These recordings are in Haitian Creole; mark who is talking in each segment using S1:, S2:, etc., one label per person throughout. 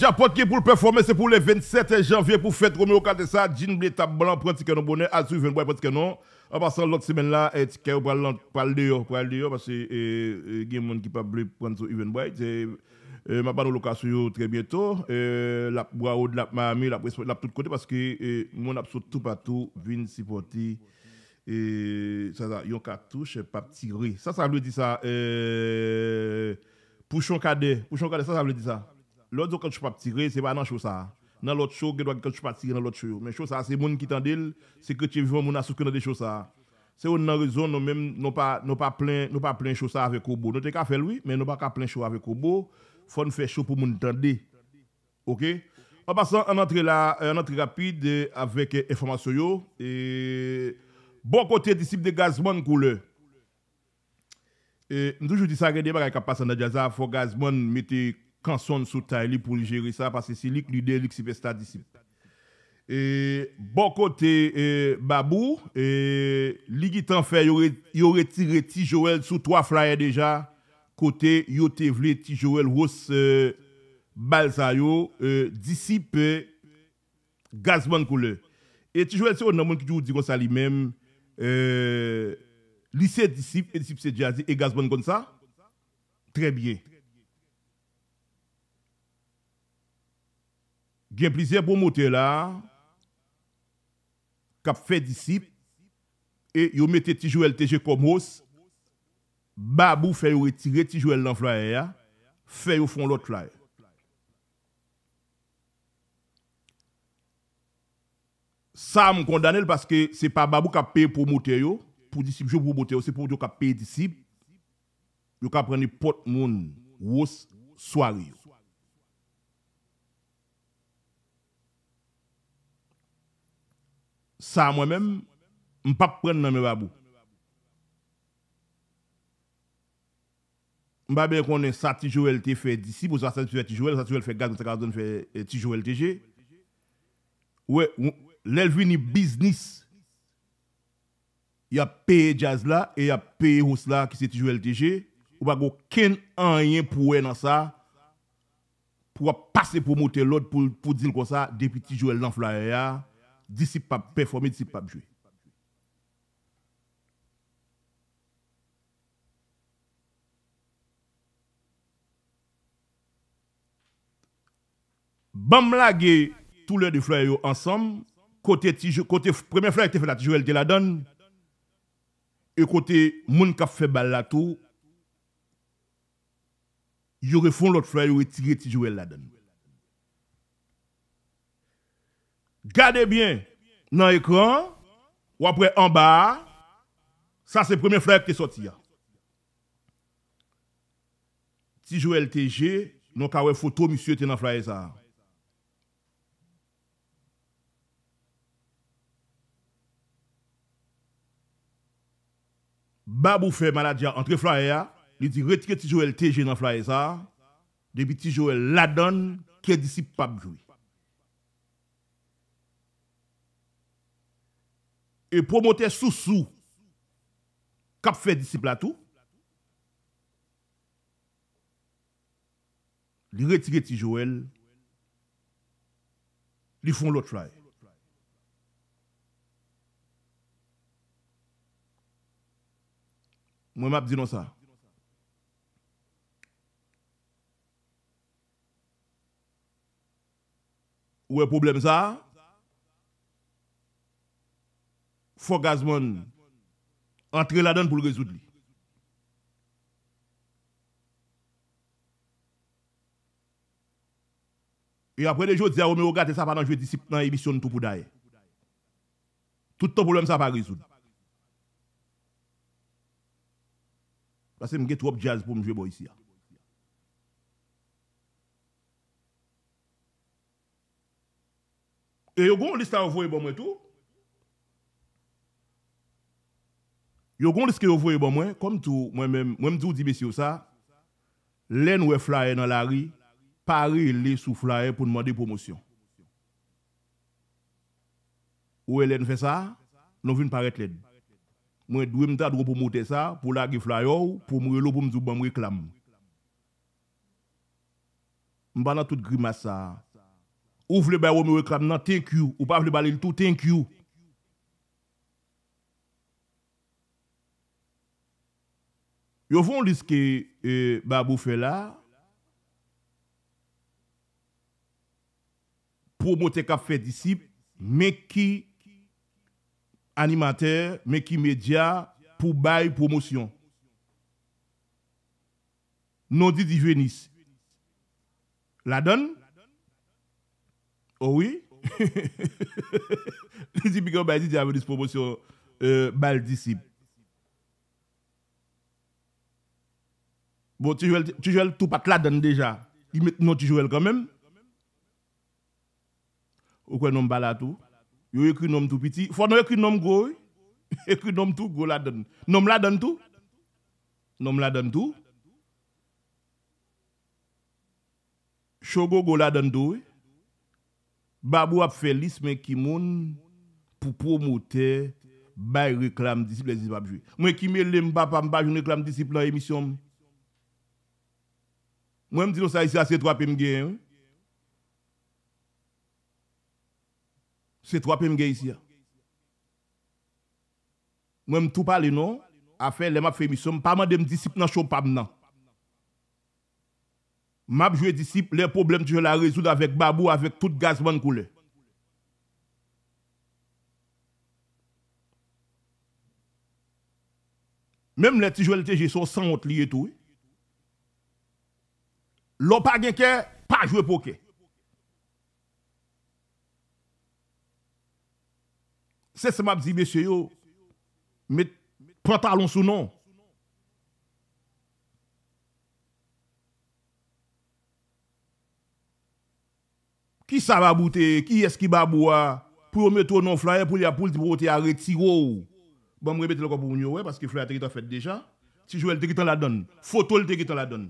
S1: J'apporte qui pour performer, c'est pour le 27 janvier pour fête Romeo Katessa, Jean Bleta Blanc, pratique ticket non bonnet, à suivre, prend ticket non. En passant l'autre semaine là, et ticket au parlant, parle dehors, dehors, parce que eh, eh, il y a des gens qui pas bleu prendre sur Even Boy. Eh, ma panneau location très bientôt, la braude, de la Miami, la la tout côté, parce que mon absolu tout partout, vin supporter et ça, ça, yon cartouche, pas tiré. Ça, ça veut dire ça, Pouchon Cadet, Pouchon Cadet, ça, ça veut dire ça. L'autre, quand je suis pas tiré, c'est pas dans chose ça. Dans l'autre chose que quand je suis pas tiré dans l'autre chose, Mais chose ça, c'est monde qui t'en c'est que tu vivant mon associé dans des choses ça. C'est une raison, nous même, nous pas, nous pas plein, nous pas plein chose ça avec Kobo. Nous t'es fait faire lui, mais nous pas qu'à plein chose avec Kobo. Faut nous faire chaud pour nous entendre. OK? En passant, on entre là, en entrée rapide avec eh, information yo. Et bon côté disciple de Gazman couleur. Et toujours dit ça, regardez, des choses qui passent dans le jazz, faut Gazman Kanson sou ta li pou li jere sa Pase si lik lide, lik si pesta disip E bon kote e, Babou E li gitan fe yore Yore tire ti jowel sou 3 flyer deja Kote yote vle Ti jowel wos e, Balzayo e, Disip Gazman koule E ti jowel se yon nanmoun ki jou di kon sa li mem E Li se disip, e disip se jazi E gazman kon sa Tre bie Gyen plize pou bon motè la, kap fè disip, e yo metè tijou el teje komos, babou fè yo etire tijou el nan flaye ya, fè yo fon lot flaye. Sa moun kondanel, paske se pa babou kap pe pou motè yo, pou disip, joun pou motè yo, se pou yo kap pe disip, yo kap prene pot moun wos swari yo. Sa mwen men, m pap pren nan mè babou. M babè konen sa tijou el te fè disi, pou sa tijou el fè gaz, pou sa kazon fè tijou el teje. Ouè, lèl vwi ni biznis, ya peye jazz la, e ya peye hos la ki se tijou el teje, ou bago ken an yen pou wè nan sa, pou wè pase pou motè lòd, pou dzil kon sa, depi tijou el nan flayè ya, Disipap performe, disipap jwe. Bam la ge, tou lè de fwayo ansam, kote premier fwayo te fè la tijouèl te la don, e kote moun ka ffè bal la tou, yore fon lòt fwayo e tigè tijouèl la don. Gade byen nan ekran ou apre an ba, sa se premye flayak te soti ya. Ti jowel TG, nou kawe foto misye te nan flayaza. Ba bou fe maladya antre flayaya, li di retke ti jowel TG nan flayaza, li bi ti jowel ladon ke disip pa bloui. e promote sou-sou kap fe disiplatou, li retike ti jowel, li fon lot ray. Mwen map di nou sa. Ouwe problem za, fok gazman, antre la dan pou l rezoud li. E apre de jo, diya, ome, o gate, sa pa nan jwe disip, nan ebisyon, tout pou da e. Tout ton poulèm, sa pa rezoud. La se mge troub jaz pou mjwe bo yisi ya. E yo goun listan vwe bon mwen tou, Yo kon dis ki yo voye ban mwen, kom tou mwen mwen mdou di besyo sa, lèn we flaye nan lari, pare lè sou flaye pou nman dey promotion. Ou e lèn fè sa, lè vin pare tlen. Mwen dwe mta drou pou motè sa pou lage flaye ou, pou mre lou pou mdou ban mre klam. M ban nan tout grimasa, ou vle bay ou mre klam nan tenkyou, ou pa vle bay lè tout tenkyou, Yo foun lise ke e, Babou Fela promote ka fè disip meki animater, meki media pou baye promosyon. Non di di venis. La don? Ouwi? Ouwi? Lise pi kon baye di di venis promosyon euh, baye disip. Bo, Tijouel, Tijouel, tout pat la den deja. Non, Tijouel, kamem. Okwe, nom bala tou. Yo ekri nom tou piti. Fwa nou ekri nom go, ekri nom tou go la den. Nom la den tou. Nom la den tou. Chogo go la den tou. Babou ap felis men ki moun pou promote bay reklam disiplen disipap jou. Mwen ki me lem papam bajoun reklam disiplen emisyon mwen. Mwenm di nou sa yisi a C3P mge yon. C3P mge yisi a. Mwenm tou pale nou, a fe le map fe misom, pa man dem disip nan chou pab nan. Map jou e disip, le problem ti jola rezoud avèk babou, avèk tout gaz ban koule. Mwenm le ti jol te jesou, san ot li etou e. Lo pa genke, pa jwe poke. Se se map zi, mesye yo, met pantalon sou nan. Ki sa va boute, ki eski ba bwa, pou yo metou nan flanye, pou yo apoute, pou yo te a reti wou. Bon mrebet loko pou yon yo we, paske flanye te ki ta fete deja, ti jwel te ki ta la donne, fotol te ki ta la donne.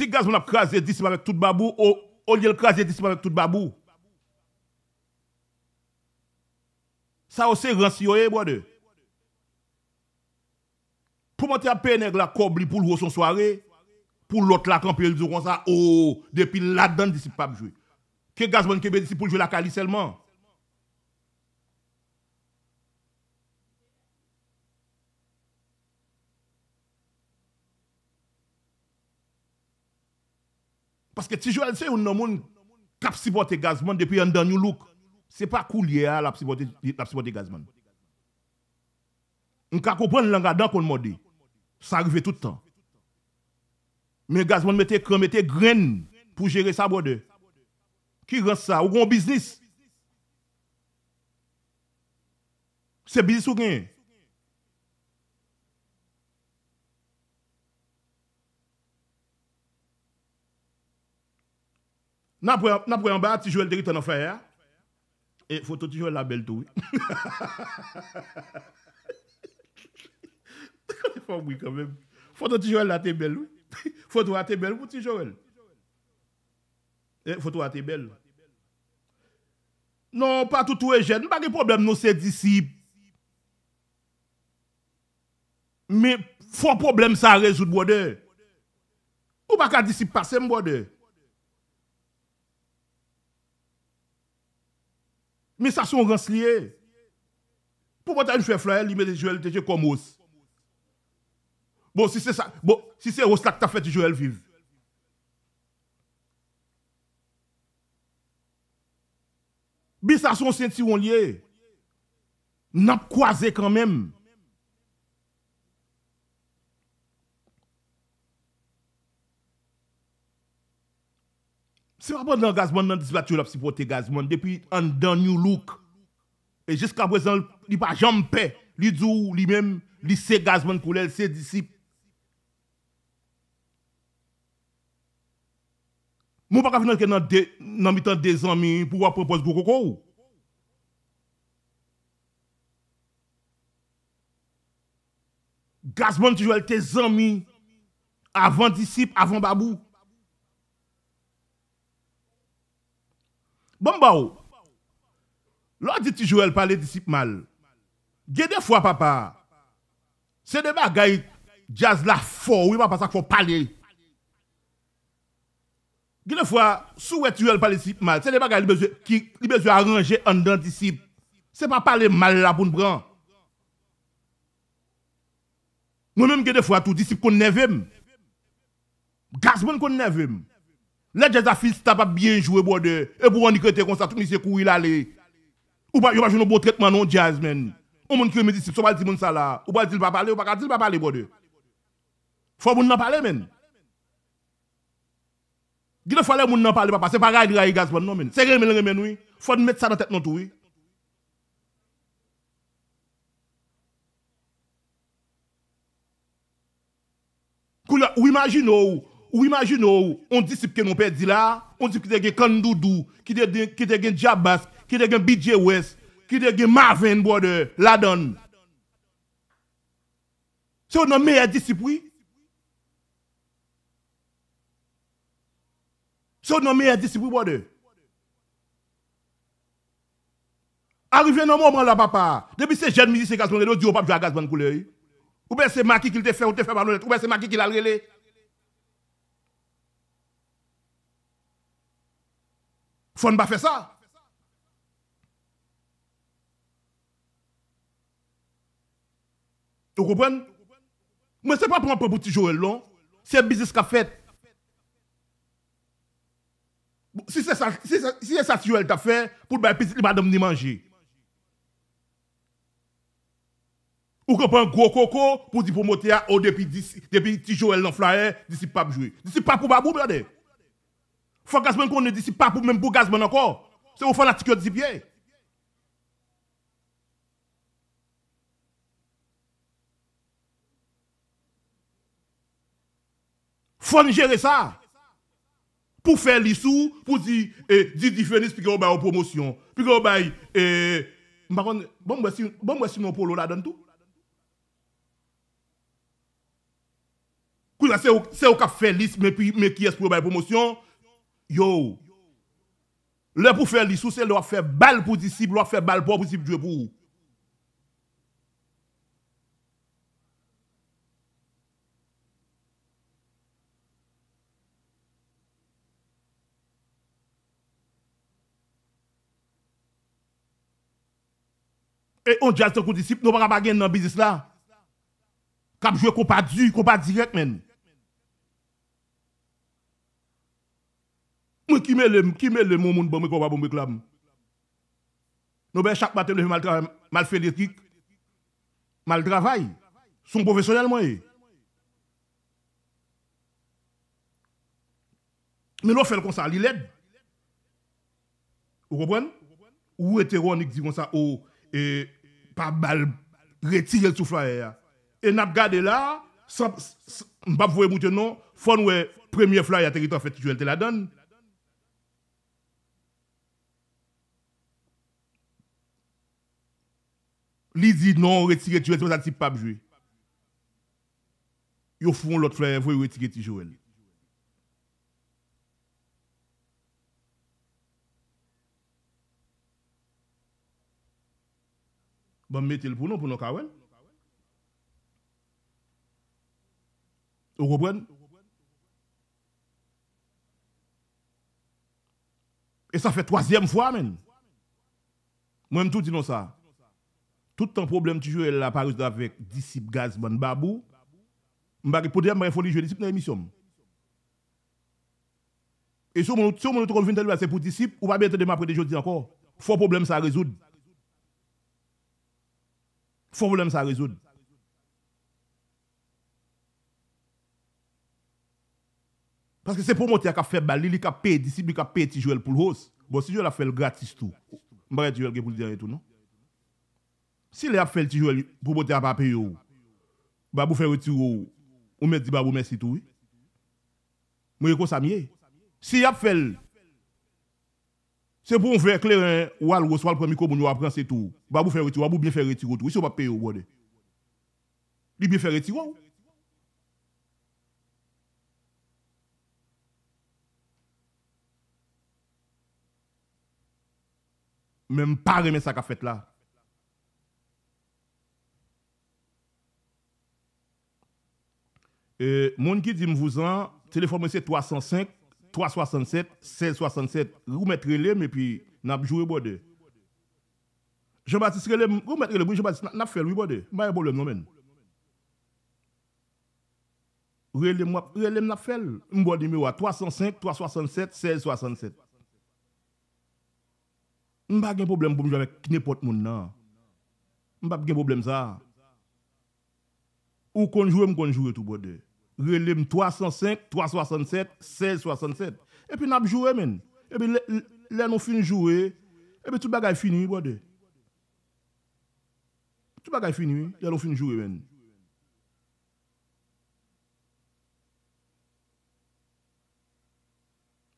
S1: Si gaz moun ap kraze disi man ek tout babou, ou liye l kraze disi man ek tout babou? Sa ou se ran si yoye, bwade? Pou mante ap pene glakob li pou lou son soare, pou lot lakampi el di zou kon sa, ou, oh, depi ladan disi pap jwe. Ke gaz moun kebe disi pou jwe lakali selman? Parce que si c'est un homme qui a supporté Gazman depuis un dernier look. Ce n'est pas cool qui a supporté Gazman. On peut comprendre le langage qu'on le dit. Ça arrive tout le temps. Mais Gazman mettait cran, mettait graines pour gérer sa borde. Qui rend ça? Ou grand business? C'est business ou gain? Na pou yon ba, ti jowel de ki ton ofay ya. E, fotou ti jowel la bel tou. Foto ti jowel la te bel. Fotou la te bel. Foto la te bel. Non, pa toutou e jen. Mba ge problem nou se disip. Me, fon problem sa rezout bwode. Ou baka disip pase mwode. E, Mi sa son gans liye, pou pata yon fwe fwa el, li me de joel teje komos. Bon, si se o slak ta fwe ti joel viv. Bi sa son senti won liye, nap kwa ze kan menm. Se wapon nan gazman nan disipat yo la psipote gazman depi an dan new look e jiska wè zan li pa jompe, li djou, li mèm, li se gazman kou lèl, se disip. Mou pa kafi nan ke nan mitan de zanmi pou wap repos gwo koko ou. Gazman ti jo lèl te zanmi avan disip, avan babou. Bon ba ou, oh. lò di ti jwèl pale disip mal, gè de fwa papa, se de ba gay jaz la fò, wè pa pa sa k fò pale. Gè de fwa sou wè ti jwèl pale disip mal, se de ba gay li bezwe aranje an dan disip, se pa pale mal la pou n'bran. Mwen mèm gè de fwa tou disip kon nevem, gaz mwen bon, kon nevem. Le non, jazz afis ta pa bien jwe bode, e pou an di krete konsta tout ni se kou il ale. Ou pa yon pa joun nou bo tretman nou jazz men. Ou moun kre me disip, sou pal ti moun sala. Ou pal ti l pa pale, ou pa kal ti l pa pale bode. Fwa moun nan pale men. Gide fwa le moun nan pale papa, se pa ragra yi gazman nou men. Se remen remen ou, fwa ni met sa nan tet nan tou ou. Kou la, ou imajin ou, Ou imajin nou, on disip ke nou pe di la, on disip ki te gen Kandoudou, ki te gen Jabask, ki te gen BJ West, ki te gen Marvin, bwode, Ladon. Se ou nan meye disip, oui? Se ou nan meye disip, oui, bwode? Arrive nan moun moun la papa, debi se jen mizi se gazman kou lè, ou di ou pap jou a gazman kou lè, ou pe se maki ki l te fe, ou te fe pa nou let, ou pe se maki ki l alre lè, faut ne pas faire ça. Vous comprenez Moi, ce n'est pas pour un petit Joël long, c'est un business qu'a fait. Si c'est ça, si c'est ça, fait, pour le petit madame ni manger. Ou un gros coco pour dire pour au depuis depuis petit Joël dans flyer, d'ici pas jouer. D'ici pas pour babou, regardez. Fon gazmen kon ne disip pa pou mèm pou gazmen anko. Se ou fon atikyo disipye. Fon jere sa. Pou fè lissou. Pou di, eh, di di fè lissou. Pou ki ou baye ou promosyon. Pou ki ou baye, eh, mbakon, bon mwesi, bon mwesi mwen pou lola dan tou. Kou ya se ou, se ou kap fè lissou. Mè pi, mè ki es pou baye promosyon. Yo, lè pou fè lisousè, lè wak fè bal pou disip, lè wak fè bal pou wap disip dwe pou ou. E yon jazde kou disip, nou wak a bagen nan bizis la. Kab jwe kou pa du, kou pa dijet men. Kimè lè moun moun ba mè kwa ba mè klam? Nou bè chak patèm lè fè mal fèl etik, mal travay, son profesyonel mwen e. Mè lò fèl konsa li led, ou repren, ou eteronik zi konsa ou, e pa bal retijel sou flan e ya. E nap gade la, mbap vwe mouten nan, fon wè premier flan ya teritor fè titjou el tel adan, il dit non, retire tu es pas type pas jouer. Yo font l'autre frère, vous retirer tu Joël. Bon, mettez-le pour nous, pour nous, Et ça fait troisième fois, même. Moi-même, tout dit non ça. tout an problem ti jwèl aparezda vek disip gazman babou, mba ki pou deyam mbren founi jwè disip nan emisyom. E sou moun ou te konvintan lwa se pou disip, ou bon, mba bète dem apre de jwèl di ankor, fò problem sa rezoud. Fò problem sa rezoud. Paske se pou mwote a ka febbal, li li ka pe, disip li ka pe ti jwèl pou l'hos, bon si jwèl a fèl gratis tou, mbren ti jwèl ge pou l'dere tou nou. Si lè ap fèl ti jwèl pou bote ap apè yo Babou fè retiro Ou mè di babou mè si tou Mwen yè kon sa miè Si ap fèl Se pou mwen fè kleren Ou al wos wal pwèmiko mwen yo apren se tou Babou fè retiro, babou bè fè retiro tou Iso ap apè yo bode Li bè fè retiro Mè mpare mè sa ka fèt la Et moun qui dit me en, téléphone 305, 367, 1667. Vous metre pas mais puis jou je bode. Jean-Baptiste vous le Jean-Baptiste oui bode. Je ne non men. le 305, 367, 1667. problème. problème jouer avec un non. pas problème ça. Ou pas jouer tout bode. Relim 305, 367, 1667. Epi nap jowe men. Ebe lè nou fin jowe. Ebe tout bagay finwi bode. Tout bagay finwi. Lè nou fin jowe men.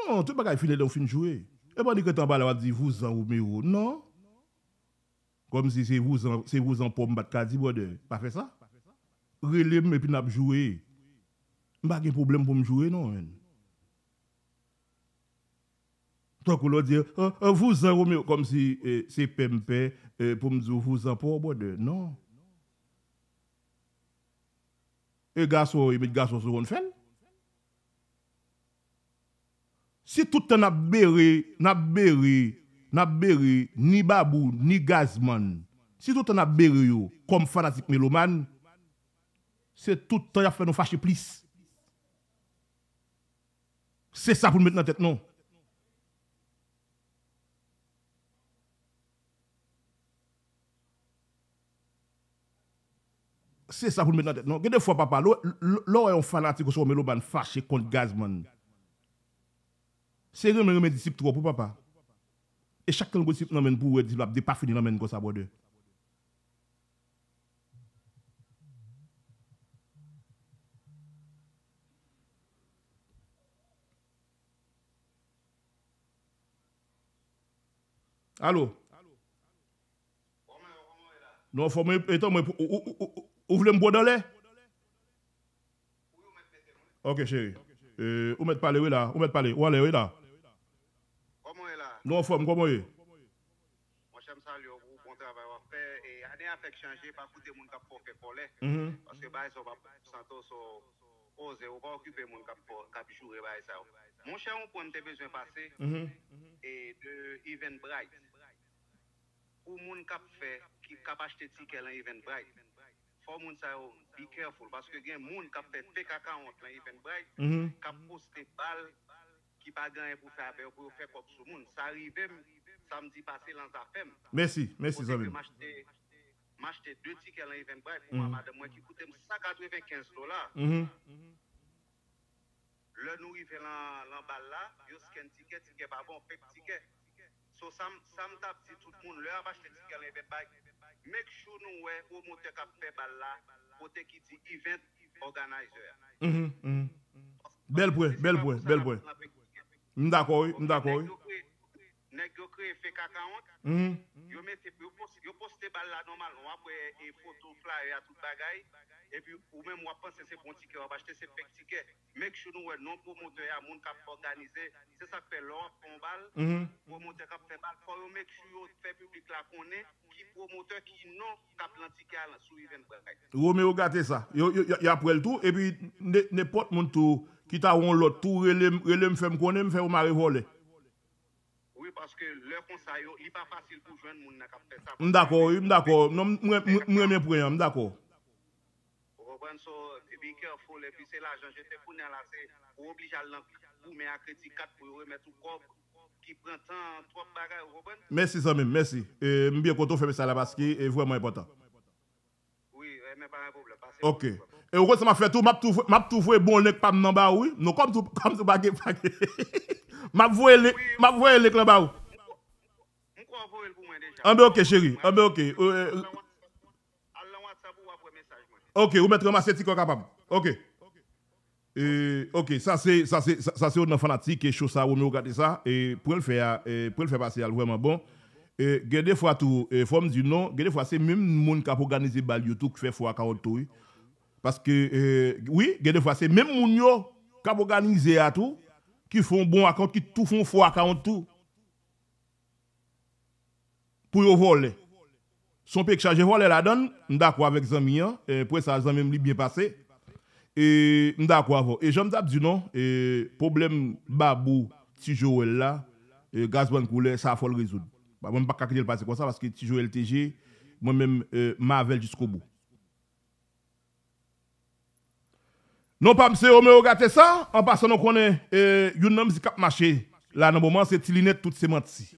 S1: Non, tout bagay finwi lè nou fin jowe. Ebe an di ke tabal wad di vouzan ou mero. Non. Kom si se vouzan pomme bat kazi bode. Pa fe sa. Relim epi nap jowe. Mba gen poublem pou mjouwe nou en. Tok ou lo di, an ah, fousan ah, roum yo kom si eh, se pempe, eh, pou mdou fousan pou ou bode, nou. E gaso, e bit gaso se roun fèl. Si tout an ap beri, an ap beri, an ap beri, ni babou, ni gazman, si tout an ap beri yo, kom fanatik mi loman, se tout an ap fèl nou fache plis. Se sa pou nou met nan tet nou. Se sa pou nou met nan tet nou. Gede fwa papa, lor e yon fanati kwa so me lo ban fache kont gazman. Se gen men yon men disip tro pou papa. E chakten yon disip nan men pou ou e disip ap de pa fini nan men kwa sa bwode. Allô? Non, faut me. Attends, vous voulez me boire dans l'air? Ok, chérie. Vous euh, mettez parler, oui, là. Vous mettez parler. Où allez, oui, là? Comment est là? Non, faut me comment est? Moi, j'aime ça, le bon travail à faire. Et année a fait changer, pas coûter mon cap pour faire coller. Mhm.
S2: Parce que, bah, ils sont pas santos, osés, oh, ou oh, pas occuper mon cap pour cap jouer, bah, ça. Oh. Mon chèron pou an te bezwen pase, mhm. e de event bride. Ou moun kap fe, ki kap achte tik el an event bride. Fò moun sa yon, be careful, baske gen moun kap fe pe kaka ont l'an event bride, mhm. kap poste bal ki pa genye pou fe apè ou pou fe kop sou moun. Sa arrivem, sa mdi pase lan za fem. Mèsi, mèsi zavim. Mèsi, mèsi zavim. Le nou i ve lan bal la, yo sken tike, tike babon, pek tike. So sam, sam ta pti tout moun, le avache te tike len ve bay. Mek chou nou we, ou mou te kap pe bal la, ou te ki
S1: di event organizer. Mh, mh, mh. Bel bwe, bel bwe, bel bwe. Mdakoy, mdakoy. Nèk yo kre e fè kaka an, hmm.
S2: yo mè te propos, yo pos te bal la normal, wap wè e potofla e a tout bagay, e pi wè mè mwapansè se pon tike, wap achète se pek tike, mèk chou nou wè nan promoteur ya moun kap organize, se sa fè lor, pon bal, hmm. promoteur kap te bal, kor wè mèk chou yo fè publik la konè, ki promoteur ki nan kap lan tike alansou i ven
S1: wè kaj. Wè mè wè gâte sa, yo ap wè l tou, e pi ne pot moun tou ki ta woun lot, tou relè m fèm konè, m fèm ou mare volè. Mdakou, mdakou, mwen mwen prenyan, mdakou. Mwen mwen prenyan, mwen mwen prenyan. Ok. Et au ça m'a fait tout, m'a tout, tout bon lek pas nan bas, oui. Non comme tout comme tout bagé bagé. M'a voué lek, m'a voué lek là ba ou. Ah ben OK chéri. Ah ben OK. Euh, euh, OK, vous mettre ma c'est capable. OK. Euh, ok, ça c'est ça c'est ça c'est un fanatique et chose ça, vous regardez ça et pour le faire pour le faire passer, vraiment bon. E, gede fwa tou, e, fwam zinon, gede fwa se menm moun kap organize bal yotou ki fwe fwa ka ontou. Paske, e, oui, gede fwa se menm moun yo kap organize atou ki fwen bon akant, ki tou fwen fwe akant tou. Pou yo vole. Son pek chanje vole la don, nda kwa vek zanmian, pou e sa zanmim li byen pase. E nda kwa vo. E jom dap zinon, problem babou, tijou el la, gaz ban koule, sa fol rezon. Bah, moi, je ne pas le passer comme ça parce que si joues joue LTG, moi-même, euh, Marvel jusqu'au bout. Non, pas M. Omeo gâté ça. En passant, on connaît euh, une homme qui a marché. Là, dans le moment, c'est Tilinet, toutes ces menti.